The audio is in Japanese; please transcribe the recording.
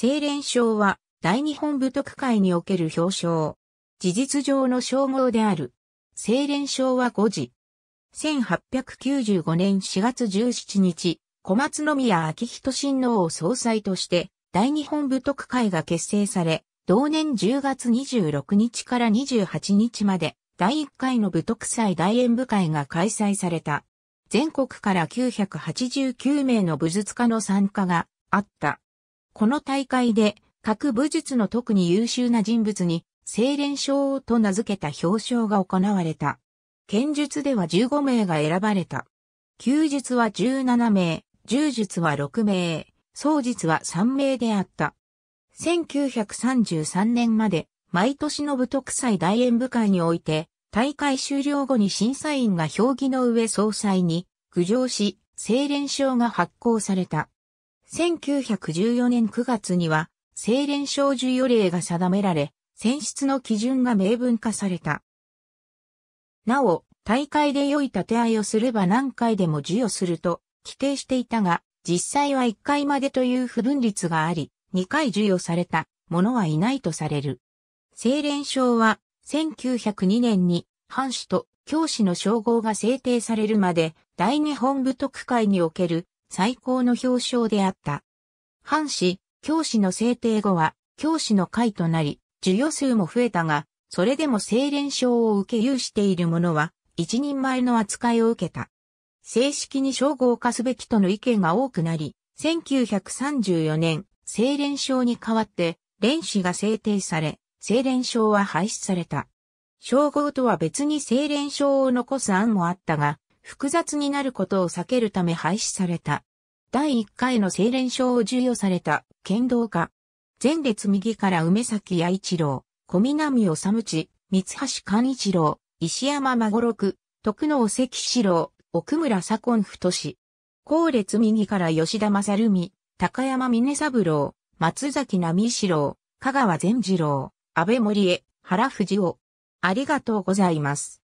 清廉賞は大日本武徳会における表彰。事実上の称号である。清廉賞は5時。1895年4月17日、小松宮昭仁親王総裁として大日本武徳会が結成され、同年10月26日から28日まで第1回の武徳祭大演武会が開催された。全国から989名の武術家の参加があった。この大会で各武術の特に優秀な人物に精錬賞と名付けた表彰が行われた。剣術では15名が選ばれた。弓術は17名、柔術は6名、創術は3名であった。1933年まで毎年の部徳祭大演武会において、大会終了後に審査員が評議の上総裁に、苦情し、精錬賞が発行された。1914年9月には、清廉賞授与令が定められ、選出の基準が明文化された。なお、大会で良い立て合いをすれば何回でも授与すると規定していたが、実際は1回までという不分率があり、2回授与された者はいないとされる。清廉賞は、1902年に、藩主と教師の称号が制定されるまで、大日本部特会における最高の表彰であった。藩士、教師の制定後は、教師の会となり、授与数も増えたが、それでも清廉賞を受け有している者は、一人前の扱いを受けた。正式に称号化すべきとの意見が多くなり、1934年、清廉賞に代わって、連史が制定され、清廉賞は廃止された。称号とは別に清廉賞を残す案もあったが、複雑になることを避けるため廃止された。第1回の清廉賞を授与された剣道家。前列右から梅崎弥一郎、小南治三橋勘一郎、石山孫六、徳能関四郎、奥村左近太志。後列右から吉田正美、高山峰三郎、松崎波四郎、香川善次郎、安倍森江、原藤夫。ありがとうございます。